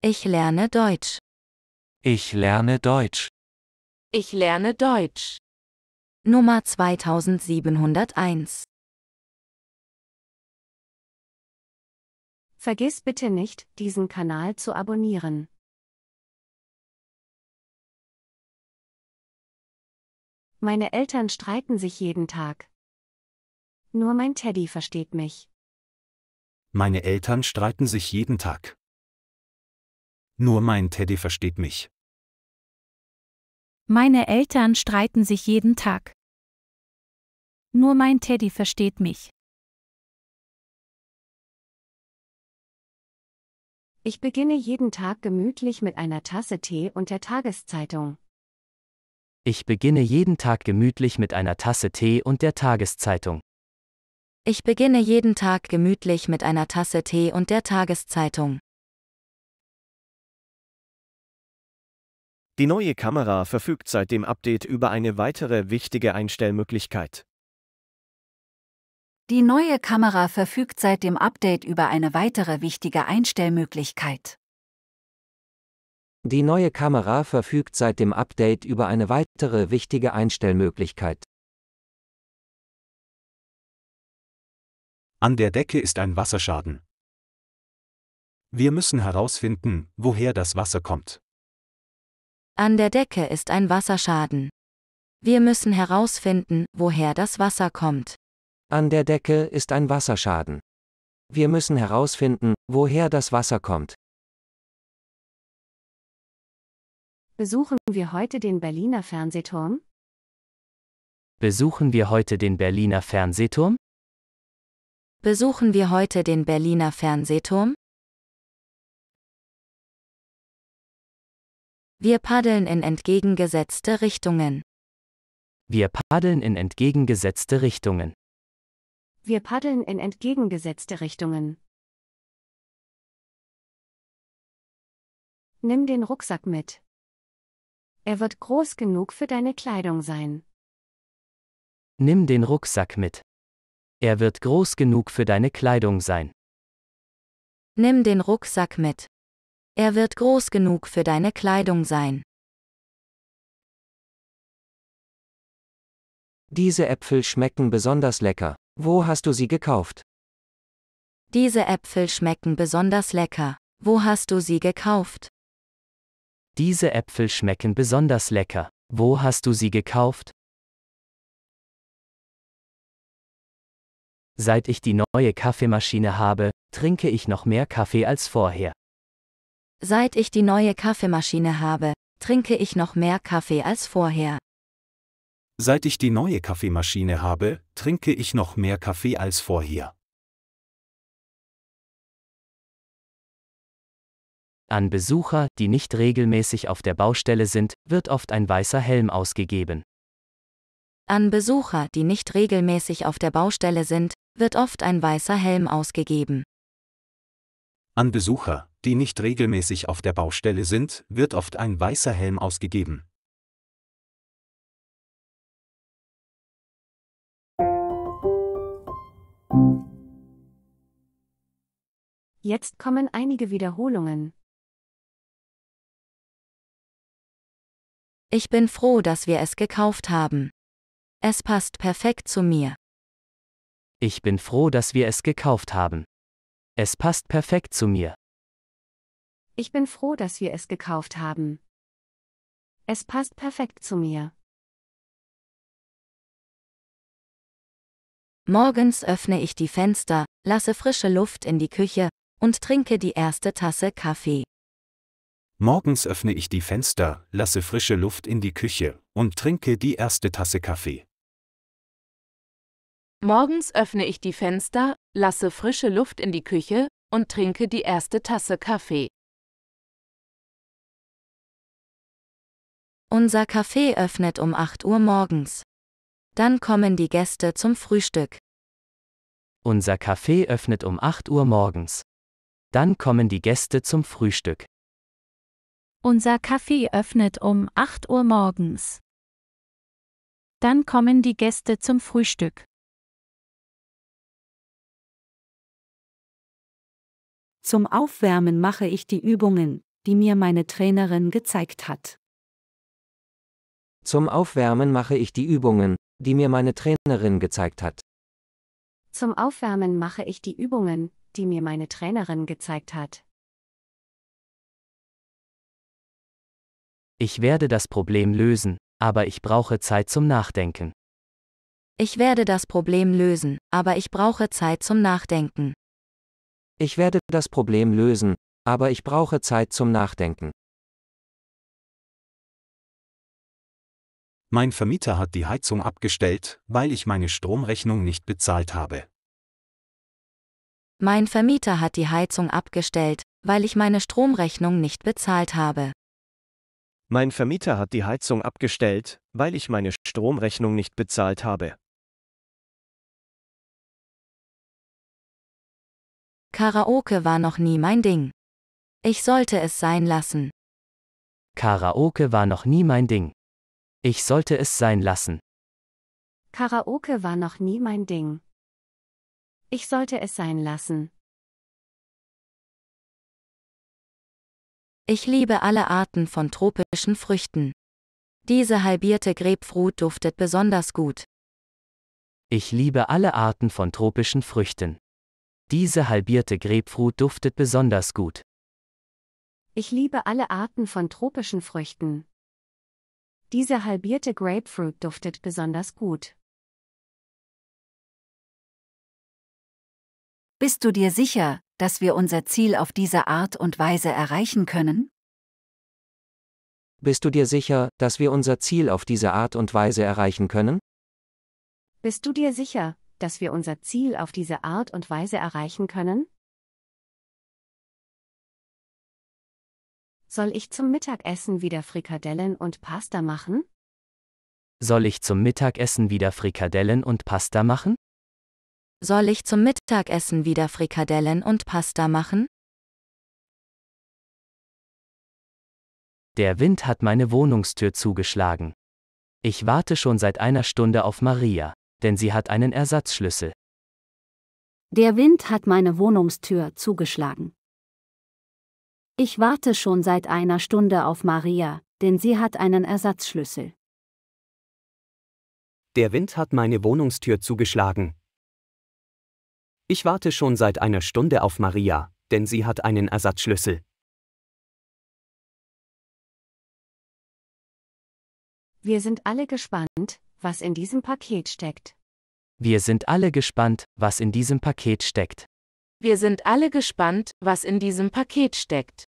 Ich lerne Deutsch. Ich lerne Deutsch. Ich lerne Deutsch. Nummer 2701. Vergiss bitte nicht, diesen Kanal zu abonnieren. Meine Eltern streiten sich jeden Tag. Nur mein Teddy versteht mich. Meine Eltern streiten sich jeden Tag. Nur mein Teddy versteht mich. Meine Eltern streiten sich jeden Tag. Nur mein Teddy versteht mich. Ich beginne jeden Tag gemütlich mit einer Tasse Tee und der Tageszeitung. Ich beginne jeden Tag gemütlich mit einer Tasse Tee und der Tageszeitung. Ich beginne jeden Tag gemütlich mit einer Tasse Tee und der Tageszeitung. Die neue Kamera verfügt seit dem Update über eine weitere wichtige Einstellmöglichkeit. Die neue Kamera verfügt seit dem Update über eine weitere wichtige Einstellmöglichkeit. Die neue Kamera verfügt seit dem Update über eine weitere wichtige Einstellmöglichkeit. An der Decke ist ein Wasserschaden. Wir müssen herausfinden, woher das Wasser kommt. An der Decke ist ein Wasserschaden. Wir müssen herausfinden, woher das Wasser kommt. An der Decke ist ein Wasserschaden. Wir müssen herausfinden, woher das Wasser kommt. Besuchen wir heute den Berliner Fernsehturm? Besuchen wir heute den Berliner Fernsehturm? Besuchen wir heute den Berliner Fernsehturm? Wir paddeln in entgegengesetzte Richtungen. Wir paddeln in entgegengesetzte Richtungen. Wir paddeln in entgegengesetzte Richtungen. Nimm den Rucksack mit. Er wird groß genug für deine Kleidung sein. Nimm den Rucksack mit. Er wird groß genug für deine Kleidung sein. Nimm den Rucksack mit. Er wird groß genug für deine Kleidung sein. Diese Äpfel schmecken besonders lecker. Wo hast du sie gekauft? Diese Äpfel schmecken besonders lecker. Wo hast du sie gekauft? Diese Äpfel schmecken besonders lecker. Wo hast du sie gekauft? Seit ich die neue Kaffeemaschine habe, trinke ich noch mehr Kaffee als vorher. Seit ich die neue Kaffeemaschine habe, trinke ich noch mehr Kaffee als vorher. Seit ich die neue Kaffeemaschine habe, trinke ich noch mehr Kaffee als vorher. An Besucher, die nicht regelmäßig auf der Baustelle sind, wird oft ein weißer Helm ausgegeben. An Besucher, die nicht regelmäßig auf der Baustelle sind, wird oft ein weißer Helm ausgegeben. An Besucher, die nicht regelmäßig auf der Baustelle sind, wird oft ein weißer Helm ausgegeben. Jetzt kommen einige Wiederholungen. Ich bin froh, dass wir es gekauft haben. Es passt perfekt zu mir. Ich bin froh, dass wir es gekauft haben. Es passt perfekt zu mir. Ich bin froh, dass wir es gekauft haben. Es passt perfekt zu mir. Morgens öffne ich die Fenster, lasse frische Luft in die Küche und trinke die erste Tasse Kaffee. Morgens öffne ich die Fenster, lasse frische Luft in die Küche und trinke die erste Tasse Kaffee. Morgens öffne ich die Fenster, lasse frische Luft in die Küche und trinke die erste Tasse Kaffee. Unser Café öffnet um 8 Uhr morgens. Dann kommen die Gäste zum Frühstück. Unser Café öffnet um 8 Uhr morgens. Dann kommen die Gäste zum Frühstück. Unser Café öffnet um 8 Uhr morgens. Dann kommen die Gäste zum Frühstück. Zum Aufwärmen mache ich die Übungen, die mir meine Trainerin gezeigt hat. Zum Aufwärmen mache ich die Übungen, die mir meine Trainerin gezeigt hat. Zum Aufwärmen mache ich die Übungen, die mir meine Trainerin gezeigt hat. Ich werde das Problem lösen, aber ich brauche Zeit zum Nachdenken. Ich werde das Problem lösen, aber ich brauche Zeit zum Nachdenken. Ich werde das Problem lösen, aber ich brauche Zeit zum Nachdenken. Mein Vermieter hat die Heizung abgestellt, weil ich meine Stromrechnung nicht bezahlt habe. Mein Vermieter hat die Heizung abgestellt, weil ich meine Stromrechnung nicht bezahlt habe. Mein Vermieter hat die Heizung abgestellt, weil ich meine Stromrechnung nicht bezahlt habe. Karaoke war noch nie mein Ding. Ich sollte es sein lassen. Karaoke war noch nie mein Ding. Ich sollte es sein lassen. Karaoke war noch nie mein Ding. Ich sollte es sein lassen. Ich liebe alle Arten von tropischen Früchten. Diese halbierte Grapefruit duftet besonders gut. Ich liebe alle Arten von tropischen Früchten. Diese halbierte Grapefruit duftet besonders gut. Ich liebe alle Arten von tropischen Früchten. Diese halbierte Grapefruit duftet besonders gut. Bist du dir sicher, dass wir unser Ziel auf diese Art und Weise erreichen können? Bist du dir sicher, dass wir unser Ziel auf diese Art und Weise erreichen können? Bist du dir sicher, dass wir unser Ziel auf diese Art und Weise erreichen können? Soll ich zum Mittagessen wieder Frikadellen und Pasta machen? Soll ich zum Mittagessen wieder Frikadellen und Pasta machen? Soll ich zum Mittagessen wieder Frikadellen und Pasta machen? Der Wind hat meine Wohnungstür zugeschlagen. Ich warte schon seit einer Stunde auf Maria, denn sie hat einen Ersatzschlüssel. Der Wind hat meine Wohnungstür zugeschlagen. Ich warte schon seit einer Stunde auf Maria, denn sie hat einen Ersatzschlüssel. Der Wind hat meine Wohnungstür zugeschlagen. Ich warte schon seit einer Stunde auf Maria, denn sie hat einen Ersatzschlüssel. Wir sind alle gespannt, was in diesem Paket steckt. Wir sind alle gespannt, was in diesem Paket steckt. Wir sind alle gespannt, was in diesem Paket steckt.